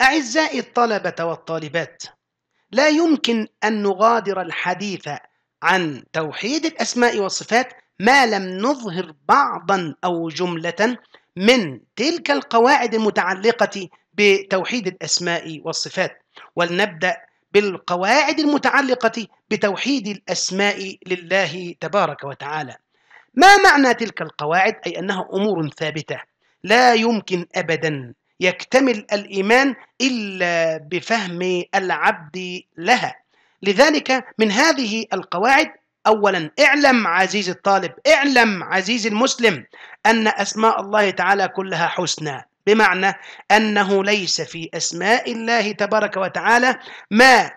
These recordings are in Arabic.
أعزائي الطلبة والطالبات لا يمكن أن نغادر الحديث عن توحيد الأسماء والصفات ما لم نظهر بعضا أو جملة من تلك القواعد المتعلقة بتوحيد الأسماء والصفات ولنبدأ بالقواعد المتعلقة بتوحيد الأسماء لله تبارك وتعالى ما معنى تلك القواعد أي أنها أمور ثابتة لا يمكن أبدا يكتمل الإيمان إلا بفهم العبد لها لذلك من هذه القواعد أولا اعلم عزيزي الطالب اعلم عزيزي المسلم أن أسماء الله تعالى كلها حسنى بمعنى أنه ليس في أسماء الله تبارك وتعالى ما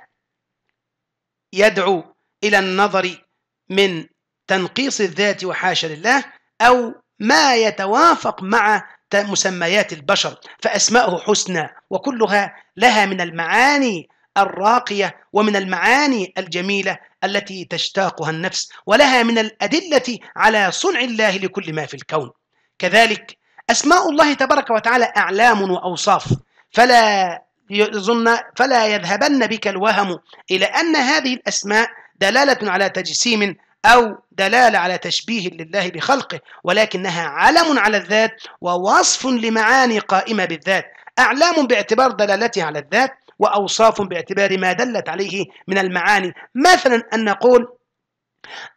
يدعو إلى النظر من تنقيص الذات وحاشا لله أو ما يتوافق مع مسميات البشر فأسماؤه حسنى وكلها لها من المعاني الراقية ومن المعاني الجميلة التي تشتاقها النفس ولها من الأدلة على صنع الله لكل ما في الكون كذلك أسماء الله تبارك وتعالى أعلام وأوصاف فلا يظن فلا يذهبن بك الوهم إلى أن هذه الأسماء دلالة على تجسيم أو دلالة على تشبيه لله بخلقه ولكنها علم على الذات ووصف لمعاني قائمة بالذات أعلام باعتبار دلالتها على الذات وأوصاف باعتبار ما دلت عليه من المعاني مثلا أن نقول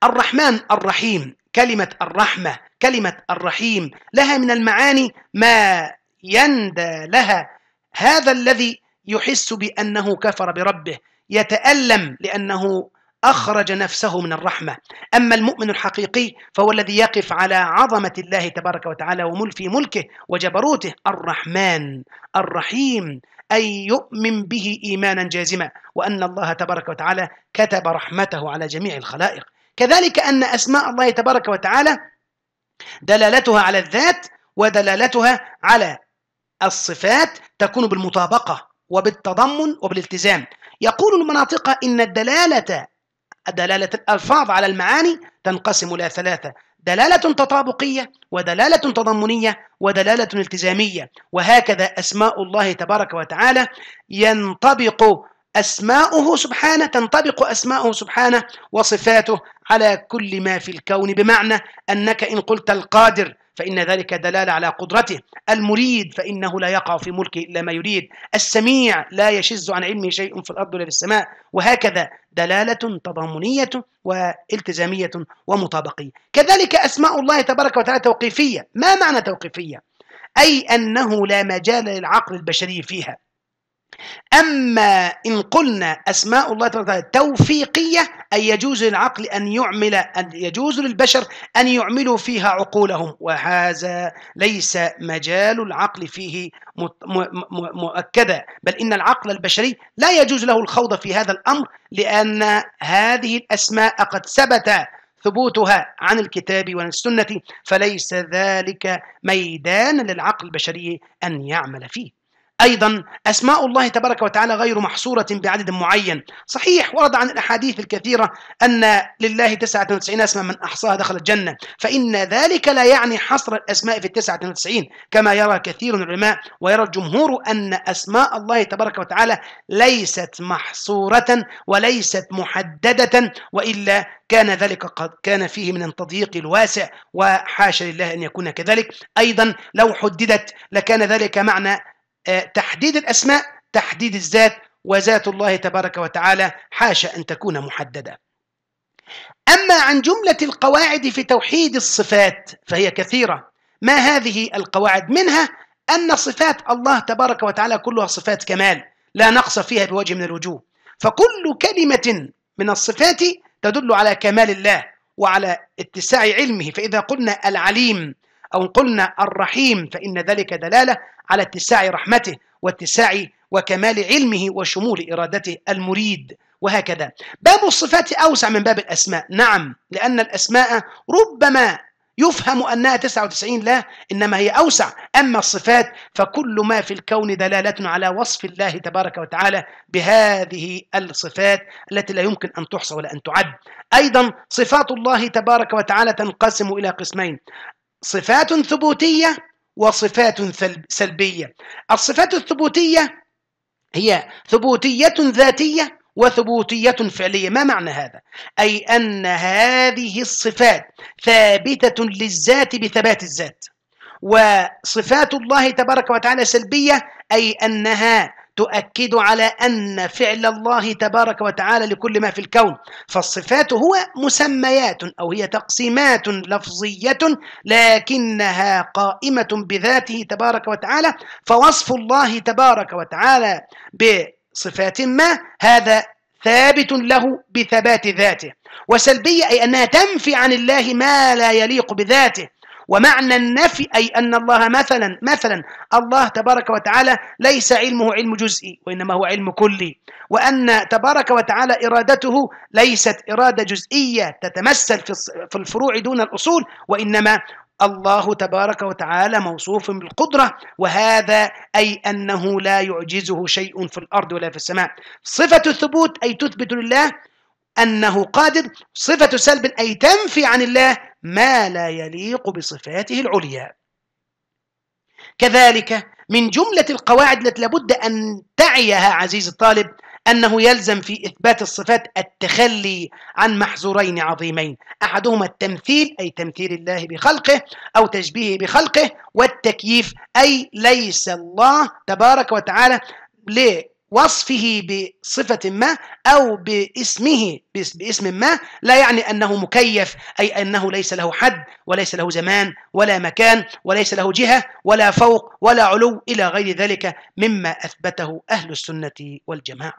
الرحمن الرحيم كلمة الرحمة كلمة الرحيم لها من المعاني ما يندى لها هذا الذي يحس بأنه كفر بربه يتألم لأنه أخرج نفسه من الرحمة أما المؤمن الحقيقي فهو الذي يقف على عظمة الله تبارك وتعالى ومل في ملكه وجبروته الرحمن الرحيم أي يؤمن به إيمانا جازما وأن الله تبارك وتعالى كتب رحمته على جميع الخلائق كذلك أن أسماء الله تبارك وتعالى دلالتها على الذات ودلالتها على الصفات تكون بالمطابقة وبالتضمن وبالالتزام يقول المناطق إن الدلالة دلالة الألفاظ على المعاني تنقسم إلى ثلاثة دلالة تطابقية ودلالة تضمنية ودلالة التزامية وهكذا أسماء الله تبارك وتعالى ينطبق أسماؤه سبحانه تنطبق أسماؤه سبحانه وصفاته على كل ما في الكون بمعنى أنك إن قلت القادر فإن ذلك دلالة على قدرته المريد فإنه لا يقع في ملكه إلا ما يريد السميع لا يشز عن علمه شيء في الأرض ولا في السماء وهكذا دلالة تضامنية والتزامية ومطابقية كذلك أسماء الله تبارك وتعالى توقيفية ما معنى توقيفية؟ أي أنه لا مجال للعقل البشري فيها أما إن قلنا أسماء الله تبارك وتعالى توفيقية أن يجوز للعقل أن يعمل أن يجوز للبشر أن يعملوا فيها عقولهم وهذا ليس مجال العقل فيه مؤكدا بل إن العقل البشري لا يجوز له الخوض في هذا الأمر لأن هذه الأسماء قد ثبت ثبوتها عن الكتاب والسنة فليس ذلك ميدان للعقل البشري أن يعمل فيه أيضا أسماء الله تبارك وتعالى غير محصورة بعدد معين صحيح ورد عن الأحاديث الكثيرة أن لله 99 اسما من أحصاها دخل الجنة فإن ذلك لا يعني حصر الأسماء في 99 كما يرى كثير من العلماء ويرى الجمهور أن أسماء الله تبارك وتعالى ليست محصورة وليست محددة وإلا كان ذلك قد كان فيه من التضييق الواسع وحاشا لله أن يكون كذلك أيضا لو حددت لكان ذلك معنى آه، تحديد الأسماء تحديد الذات وذات الله تبارك وتعالى حاشا أن تكون محددة أما عن جملة القواعد في توحيد الصفات فهي كثيرة ما هذه القواعد منها أن صفات الله تبارك وتعالى كلها صفات كمال لا نقص فيها بوجه من الوجوه فكل كلمة من الصفات تدل على كمال الله وعلى اتساع علمه فإذا قلنا العليم أو قلنا الرحيم فإن ذلك دلالة على اتساع رحمته واتساع وكمال علمه وشمول إرادته المريد وهكذا باب الصفات أوسع من باب الأسماء نعم لأن الأسماء ربما يفهم أنها 99 لا إنما هي أوسع أما الصفات فكل ما في الكون دلالة على وصف الله تبارك وتعالى بهذه الصفات التي لا يمكن أن تحصى ولا أن تعد أيضا صفات الله تبارك وتعالى تنقسم إلى قسمين صفات ثبوتية وصفات سلبية الصفات الثبوتية هي ثبوتية ذاتية وثبوتية فعلية ما معنى هذا؟ أي أن هذه الصفات ثابتة للذات بثبات الذات وصفات الله تبارك وتعالى سلبية أي أنها تؤكد على أن فعل الله تبارك وتعالى لكل ما في الكون فالصفات هو مسميات أو هي تقسيمات لفظية لكنها قائمة بذاته تبارك وتعالى فوصف الله تبارك وتعالى بصفات ما هذا ثابت له بثبات ذاته وسلبية أي أنها تنفي عن الله ما لا يليق بذاته ومعنى النفي أي أن الله مثلا مثلا الله تبارك وتعالى ليس علمه علم جزئي وإنما هو علم كلي وأن تبارك وتعالى إرادته ليست إرادة جزئية تتمثل في الفروع دون الأصول وإنما الله تبارك وتعالى موصوف بالقدرة وهذا أي أنه لا يعجزه شيء في الأرض ولا في السماء صفة الثبوت أي تثبت لله أنه قادر صفة سلب أي تنفي عن الله ما لا يليق بصفاته العليا كذلك من جملة القواعد التي لابد أن تعيها عزيزي الطالب أنه يلزم في إثبات الصفات التخلي عن محظورين عظيمين أحدهما التمثيل أي تمثيل الله بخلقه أو تشبيهه بخلقه والتكييف أي ليس الله تبارك وتعالى ليه وصفه بصفة ما أو باسمه باسم ما لا يعني أنه مكيف أي أنه ليس له حد وليس له زمان ولا مكان وليس له جهة ولا فوق ولا علو إلى غير ذلك مما أثبته أهل السنة والجماعة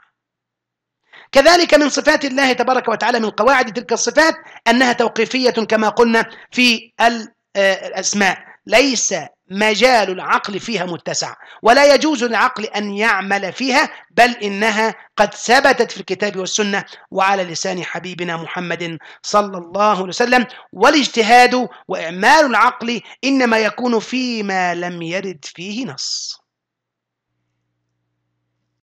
كذلك من صفات الله تبارك وتعالى من قواعد تلك الصفات أنها توقيفية كما قلنا في آه، الأسماء ليس مجال العقل فيها متسع ولا يجوز للعقل أن يعمل فيها بل إنها قد ثبتت في الكتاب والسنة وعلى لسان حبيبنا محمد صلى الله عليه وسلم والاجتهاد وإعمال العقل إنما يكون فيما لم يرد فيه نص